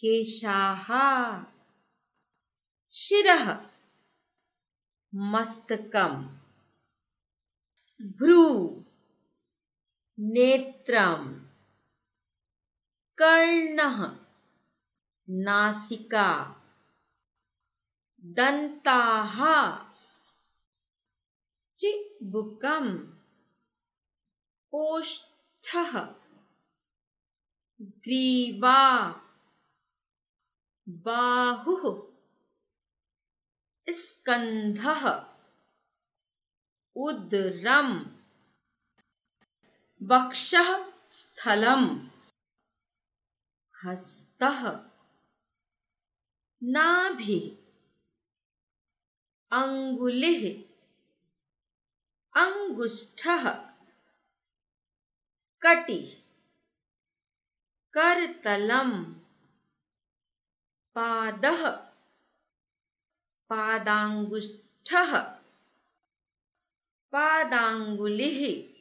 केशाहा शिरह मस्तकम भ्रू नेत्रम कर्ण नासिका दंता चिबुकम् ओष्ठ ग्रीवा बाहु स्कंध उदरम् वक्षः स्थल हस्त नाभि अंगुलि अंगुष्ठ कटि करतलम पादः पादाङ्गुष्ठः पादाङ्गुलिः